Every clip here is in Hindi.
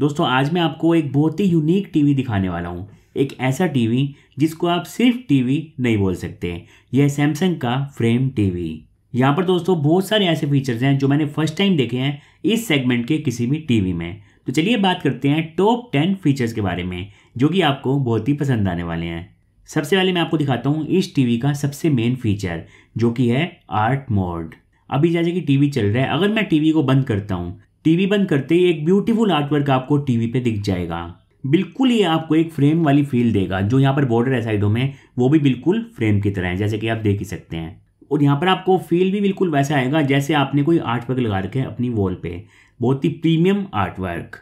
दोस्तों आज मैं आपको एक बहुत ही यूनिक टीवी दिखाने वाला हूँ एक ऐसा टीवी जिसको आप सिर्फ टीवी नहीं बोल सकते यह सैमसंग का फ्रेम टीवी यहाँ पर दोस्तों बहुत सारे ऐसे फीचर्स हैं जो मैंने फर्स्ट टाइम देखे हैं इस सेगमेंट के किसी भी टीवी में तो चलिए बात करते हैं टॉप टेन फीचर्स के बारे में जो कि आपको बहुत ही पसंद आने वाले हैं सबसे पहले मैं आपको दिखाता हूँ इस टीवी का सबसे मेन फीचर जो कि है आर्ट मोड अभी जैसे कि टीवी चल रहा है अगर मैं टीवी को बंद करता हूँ टीवी बंद करते ही एक ब्यूटीफुल आर्टवर्क आपको टीवी पे दिख जाएगा बिल्कुल ये आपको एक फ्रेम वाली फील देगा जो यहाँ पर बॉर्डर है साइडों में वो भी बिल्कुल फ्रेम की तरह है जैसे कि आप देख ही सकते हैं और यहाँ पर आपको फील भी बिल्कुल वैसा आएगा जैसे आपने कोई आर्ट वर्क लगा रखे है अपनी वॉल पे बहुत ही प्रीमियम आर्ट वर्क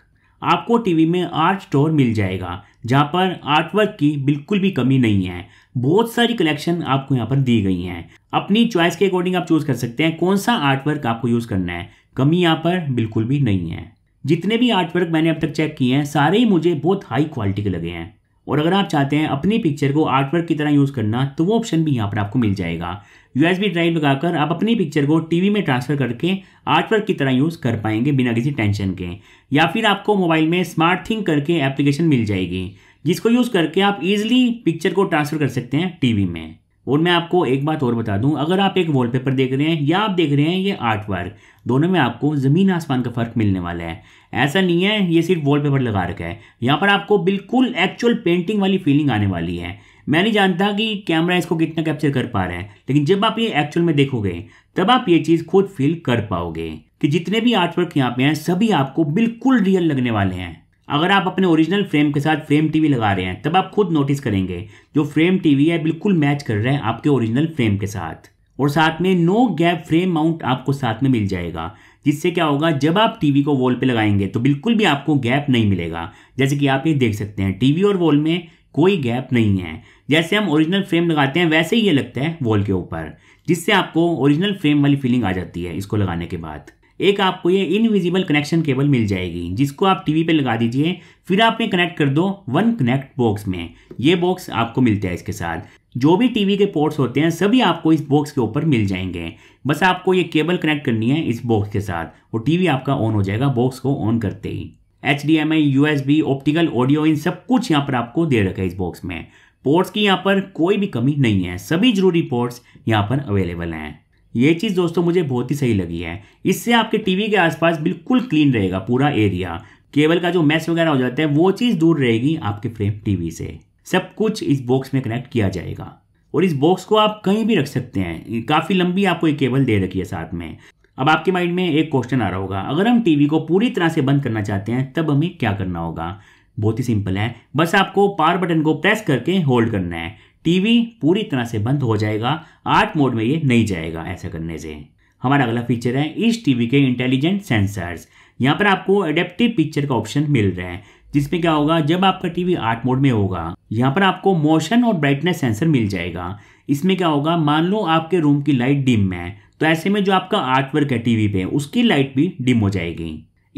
आपको टीवी में आर्ट स्टोर मिल जाएगा जहाँ पर आर्टवर्क की बिल्कुल भी कमी नहीं है बहुत सारी कलेक्शन आपको यहाँ पर दी गई हैं अपनी चॉइस के अकॉर्डिंग आप चूज़ कर सकते हैं कौन सा आर्टवर्क आपको यूज़ करना है कमी यहाँ पर बिल्कुल भी नहीं है जितने भी आर्टवर्क मैंने अब तक चेक किए हैं सारे ही मुझे बहुत हाई क्वालिटी के लगे हैं और अगर आप चाहते हैं अपनी पिक्चर को आर्ट वर्क की तरह यूज़ करना तो वो ऑप्शन भी यहाँ पर आपको मिल जाएगा यूएसबी ड्राइव लगाकर आप अपनी पिक्चर को टीवी में ट्रांसफ़र करके आर्टवर्क की तरह यूज़ कर पाएंगे बिना किसी टेंशन के या फिर आपको मोबाइल में स्मार्ट थिंक करके एप्लीकेशन मिल जाएगी जिसको यूज़ करके आप इजिली पिक्चर को ट्रांसफ़र कर सकते हैं वी में और मैं आपको एक बात और बता दूं अगर आप एक वॉलपेपर देख रहे हैं या आप देख रहे हैं ये आर्ट वर्क दोनों में आपको ज़मीन आसमान का फ़र्क मिलने वाला है ऐसा नहीं है ये सिर्फ वॉलपेपर लगा रखा है यहाँ पर आपको बिल्कुल एक्चुअल पेंटिंग वाली फीलिंग आने वाली है मैं नहीं जानता कि कैमरा इसको कितना कैप्चर कर पा रहा है लेकिन जब आप ये एक्चुअल में देखोगे तब आप ये चीज़ खुद फील कर पाओगे कि जितने भी आर्ट वर्क यहाँ पे हैं सभी आपको बिल्कुल रियल लगने वाले हैं अगर आप अपने ओरिजिनल फ्रेम के साथ फ्रेम टीवी लगा रहे हैं तब आप खुद नोटिस करेंगे जो फ्रेम टीवी है बिल्कुल मैच कर रहे हैं आपके ओरिजिनल फ्रेम के साथ और साथ में नो गैप फ्रेम माउंट आपको साथ में मिल जाएगा जिससे क्या होगा जब आप टीवी को वॉल पे लगाएंगे तो बिल्कुल भी आपको गैप नहीं मिलेगा जैसे कि आप ये देख सकते हैं टीवी और वॉल में कोई गैप नहीं है जैसे हम ओरिजिनल फ्रेम लगाते हैं वैसे ही ये लगता है वॉल के ऊपर जिससे आपको ओरिजिनल फ्रेम वाली फीलिंग आ जाती है इसको लगाने के बाद एक आपको ये इनविजिबल कनेक्शन केबल मिल जाएगी जिसको आप टीवी पे लगा दीजिए फिर आपने कनेक्ट कर दो वन कनेक्ट बॉक्स में ये बॉक्स आपको मिलता है इसके साथ जो भी टीवी के पोर्ट्स होते हैं सभी आपको इस बॉक्स के ऊपर मिल जाएंगे बस आपको ये केबल कनेक्ट करनी है इस बॉक्स के साथ और टीवी आपका ऑन हो जाएगा बॉक्स को ऑन करते ही H D M I U S B optical audio इन सब कुछ यहाँ पर आपको दे रखा है इस बॉक्स में पोर्ट्स की यहाँ पर कोई भी कमी नहीं है सभी जरूरी पोर्ट्स यहाँ पर अवेलेबल हैं ये चीज़ दोस्तों मुझे बहुत ही सही लगी है इससे आपके टीवी के आसपास बिल्कुल क्लीन रहेगा पूरा एरिया केबल का जो मैस वगैरह हो जाता है वो चीज़ दूर रहेगी आपके फ्रेम टीवी से सब कुछ इस बॉक्स में कनेक्ट किया जाएगा और इस बॉक्स को आप कहीं भी रख सकते हैं काफ़ी लंबी आपको एक केबल दे रखी है साथ में अब आपके माइंड में एक क्वेश्चन आ रहा होगा अगर हम टीवी को पूरी तरह से बंद करना चाहते हैं तब हमें क्या करना होगा बहुत ही सिंपल है बस आपको पावर बटन को प्रेस करके होल्ड करना है टीवी पूरी तरह से बंद हो जाएगा आर्ट मोड में ये नहीं जाएगा ऐसा करने से हमारा अगला फीचर है इस टीवी के इंटेलिजेंट सेंसर्स यहाँ पर आपको एडेप्टिव पिक्चर का ऑप्शन मिल रहा है जिसमें क्या होगा जब आपका टीवी आर्ट मोड में होगा यहाँ पर आपको मोशन और ब्राइटनेस सेंसर मिल जाएगा इसमें क्या होगा मान लो आपके रूम की लाइट डिम है तो ऐसे में जो आपका आर्ट वर्क है टीवी पे उसकी लाइट भी डिम हो जाएगी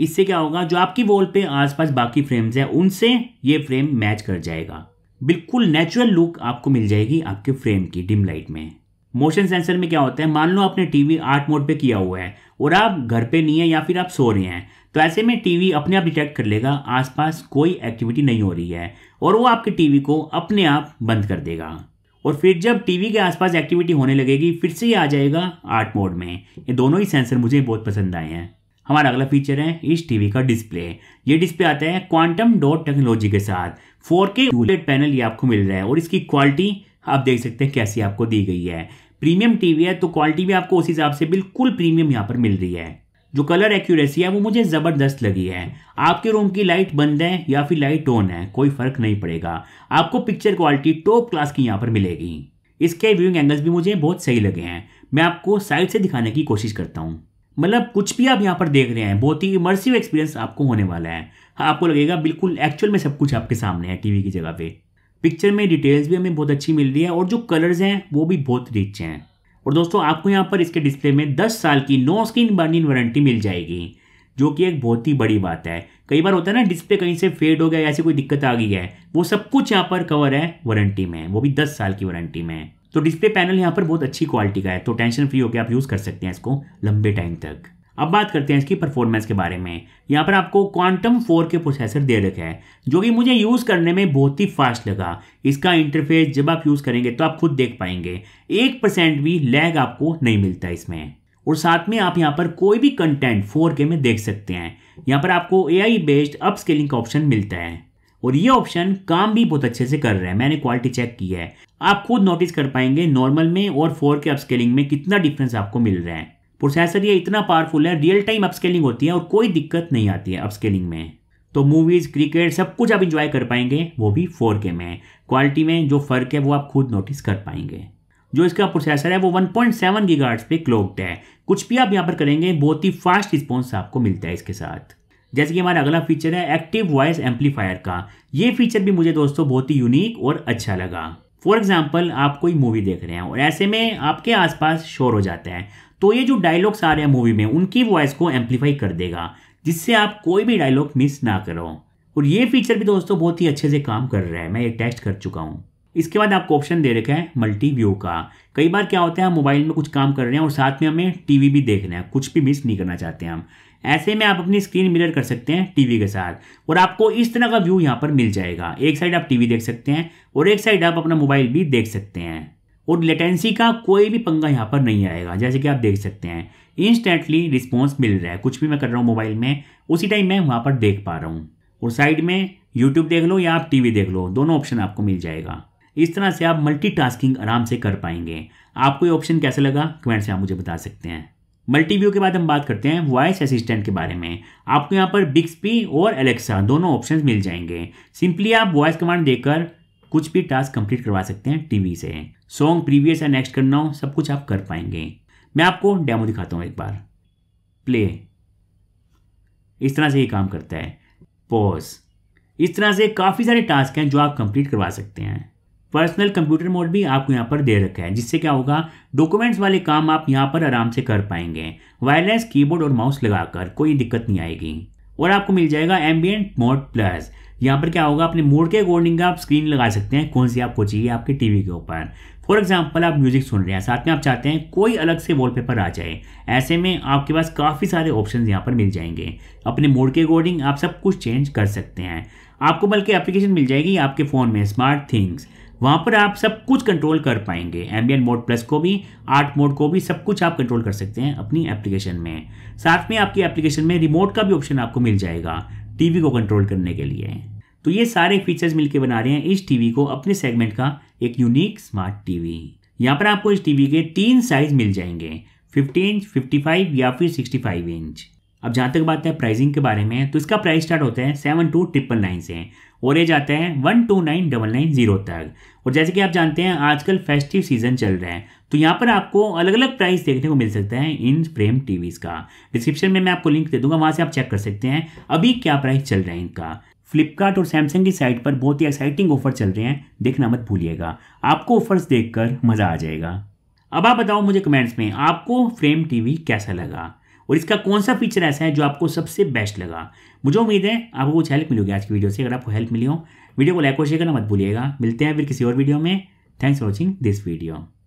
इससे क्या होगा जो आपकी वॉल पे आसपास बाकी फ्रेम्स हैं उनसे ये फ्रेम मैच कर जाएगा बिल्कुल नेचुरल लुक आपको मिल जाएगी आपके फ्रेम की डिम लाइट में मोशन सेंसर में क्या होता है मान लो आपने टीवी आर्ट मोड पे किया हुआ है और आप घर पे नहीं है या फिर आप सो रहे हैं तो ऐसे में टीवी अपने आप डिटेक्ट कर लेगा आसपास कोई एक्टिविटी नहीं हो रही है और वो आपके टीवी को अपने आप बंद कर देगा और फिर जब टीवी के आसपास एक्टिविटी होने लगेगी फिर से ही आ जाएगा आर्ट मोड में ये दोनों ही सेंसर मुझे बहुत पसंद आए हैं हमारा अगला फीचर है इस टीवी का डिस्प्ले ये डिस्प्ले आता है क्वांटम डॉट टेक्नोलॉजी के साथ फोर के पैनल ये आपको मिल रहा है और इसकी क्वालिटी आप देख सकते हैं कैसी आपको दी गई है प्रीमियम टीवी है तो क्वालिटी भी आपको उस हिसाब से बिल्कुल प्रीमियम यहाँ पर मिल रही है जो कलर एक्यूरेसी है वो मुझे ज़बरदस्त लगी है आपके रूम की लाइट बंद है या फिर लाइट ऑन है कोई फ़र्क नहीं पड़ेगा आपको पिक्चर क्वालिटी टॉप क्लास की यहाँ पर मिलेगी इसके व्यूइंग एंगल्स भी मुझे बहुत सही लगे हैं मैं आपको साइड से दिखाने की कोशिश करता हूँ मतलब कुछ भी आप यहाँ पर देख रहे हैं बहुत ही इमर्सिव एक्सपीरियंस आपको होने वाला है हाँ आपको लगेगा बिल्कुल एक्चुअल में सब कुछ आपके सामने है टीवी की जगह पे पिक्चर में डिटेल्स भी हमें बहुत अच्छी मिल रही है और जो कलर्स हैं वो भी बहुत रिच हैं और दोस्तों आपको यहाँ पर इसके डिस्प्ले में 10 साल की नो स्क्रीन बर्निंग वारंटी मिल जाएगी जो कि एक बहुत ही बड़ी बात है कई बार होता है ना डिस्प्ले कहीं से फेड हो गया ऐसी कोई दिक्कत आ गई है वो सब कुछ यहाँ पर कवर है वारंटी में वो भी दस साल की वारंटी में तो डिस्प्ले पैनल यहाँ पर बहुत अच्छी क्वालिटी का है तो टेंशन फ्री होकर आप यूज़ कर सकते हैं इसको लंबे टाइम तक अब बात करते हैं इसकी परफॉर्मेंस के बारे में यहाँ पर आपको क्वांटम फोर के प्रोसेसर दे रखे हैं जो कि मुझे यूज़ करने में बहुत ही फास्ट लगा इसका इंटरफेस जब आप यूज़ करेंगे तो आप खुद देख पाएंगे एक परसेंट भी लैग आपको नहीं मिलता इसमें और साथ में आप यहाँ पर कोई भी कंटेंट फोर के में देख सकते हैं यहाँ पर आपको ए आई बेस्ड अप का ऑप्शन मिलता है और ये ऑप्शन काम भी बहुत अच्छे से कर रहे हैं मैंने क्वालिटी चेक की है आप खुद नोटिस कर पाएंगे नॉर्मल में और फोर के अपस्केलिंग में कितना डिफरेंस आपको मिल रहा है प्रोसेसर ये इतना पावरफुल है रियल टाइम अपस्केलिंग होती है और कोई दिक्कत नहीं आती है अपस्केलिंग में तो मूवीज़ क्रिकेट सब कुछ आप इंजॉय कर पाएंगे वो भी फोर के में क्वालिटी में जो फ़र्क है वो आप खुद नोटिस कर पाएंगे जो इसका प्रोसेसर है वो 1.7 पॉइंट पे क्लोक्ड है कुछ भी आप यहाँ पर करेंगे बहुत ही फास्ट रिस्पॉन्स आपको मिलता है इसके साथ जैसे कि हमारा अगला फीचर है एक्टिव वॉइस एम्पलीफायर का ये फीचर भी मुझे दोस्तों बहुत ही यूनिक और अच्छा लगा फॉर एग्जाम्पल आप कोई मूवी देख रहे हैं और ऐसे में आपके आसपास शोर हो जाते हैं तो ये जो डायलॉग्स आ रहे हैं मूवी में उनकी वॉइस को एम्पलीफाई कर देगा जिससे आप कोई भी डायलॉग मिस ना करो और ये फीचर भी दोस्तों बहुत ही अच्छे से काम कर रहा है मैं ये टेस्ट कर चुका हूँ इसके बाद आपको ऑप्शन दे रखा है मल्टी व्यू का कई बार क्या होता है हम मोबाइल में कुछ काम कर रहे हैं और साथ में हमें टीवी भी देख रहे हैं कुछ भी मिस नहीं करना चाहते हम ऐसे में आप अपनी स्क्रीन मिरर कर सकते हैं टीवी के साथ और आपको इस तरह का व्यू यहाँ पर मिल जाएगा एक साइड आप टीवी देख सकते हैं और एक साइड आप अपना मोबाइल भी देख सकते हैं और लेटेंसी का कोई भी पंगा यहाँ पर नहीं आएगा जैसे कि आप देख सकते हैं इंस्टेंटली रिस्पॉन्स मिल रहा है कुछ भी मैं कर रहा हूँ मोबाइल में उसी टाइम मैं वहाँ पर देख पा रहा हूँ और साइड में यूट्यूब देख लो या आप टी देख लो दोनों ऑप्शन आपको मिल जाएगा इस तरह से आप मल्टी आराम से कर पाएंगे आपको ये ऑप्शन कैसा लगा कमेंट से आप मुझे बता सकते हैं मल्टीव्यू के बाद हम बात करते हैं वॉइस असिस्टेंट के बारे में आपको यहाँ पर बिक्सपी और एलेक्सा दोनों ऑप्शन मिल जाएंगे सिंपली आप वॉइस कमांड देकर कुछ भी टास्क कंप्लीट करवा सकते हैं टीवी से सॉन्ग प्रीवियस या नेक्स्ट करना हो सब कुछ आप कर पाएंगे मैं आपको डेमो दिखाता हूँ एक बार प्ले इस तरह से ये काम करता है पॉज इस तरह से काफ़ी सारे टास्क हैं जो आप कंप्लीट करवा सकते हैं पर्सनल कंप्यूटर मोड भी आपको यहाँ पर दे रखा है जिससे क्या होगा डॉक्यूमेंट्स वाले काम आप यहाँ पर आराम से कर पाएंगे वायरलेस कीबोर्ड और माउस लगाकर कोई दिक्कत नहीं आएगी और आपको मिल जाएगा एम्बियंट मोड प्लस यहाँ पर क्या होगा अपने मोड के अकॉर्डिंग आप स्क्रीन लगा सकते हैं कौन सी आपको चाहिए आपके टीवी के ऊपर फॉर एग्जाम्पल आप म्यूजिक सुन रहे हैं साथ में आप चाहते हैं कोई अलग से वॉलपेपर आ जाए ऐसे में आपके पास काफ़ी सारे ऑप्शन यहाँ पर मिल जाएंगे अपने मोड के अकॉर्डिंग आप सब कुछ चेंज कर सकते हैं आपको बल्कि एप्लीकेशन मिल जाएगी आपके फ़ोन में स्मार्ट थिंग्स वहाँ पर आप सब कुछ कंट्रोल कर पाएंगे एम्बियन मोड प्लस को भी आर्ट मोड को भी सब कुछ आप कंट्रोल कर सकते हैं अपनी एप्लीकेशन में साथ में आपकी एप्लीकेशन में रिमोट का भी ऑप्शन आपको मिल जाएगा टीवी को कंट्रोल करने के लिए तो ये सारे फीचर्स मिलकर बना रहे हैं इस टीवी को अपने सेगमेंट का एक यूनिक स्मार्ट टीवी यहाँ पर आपको इस टीवी के तीन साइज मिल जाएंगे फिफ्टी इंच 55 या फिर 65 इंच अब जहाँ तक बात है प्राइसिंग के बारे में तो इसका प्राइस स्टार्ट होता है सेवन टू ट्रिपल नाइन से और ये जाता है one two nine double nine zero तक और जैसे कि आप जानते हैं आजकल फेस्टिव सीजन चल रहा है तो यहाँ पर आपको अलग अलग प्राइस देखने को मिल सकता है इन फ्रेम टीवीज़ का डिस्क्रिप्शन में मैं आपको लिंक दे दूंगा वहाँ से आप चेक कर सकते हैं अभी क्या प्राइस चल रहा है इनका फ्लिपकार्ट और सैमसंग की साइट पर बहुत ही एक्साइटिंग ऑफर चल रहे हैं देखना मत भूलिएगा आपको ऑफर्स देखकर मज़ा आ जाएगा अब आप बताओ मुझे कमेंट्स में आपको फ्रेम टीवी कैसा लगा और इसका कौन सा फीचर ऐसा है जो आपको सबसे बेस्ट लगा मुझे उम्मीद है आपको कुछ हेल्प मिली आज की वीडियो से अगर आपको हेल्प मिली हो वीडियो को लाइक और शेयर करना मत भूलिएगा मिलते हैं फिर किसी और वीडियो में thanks for watching this video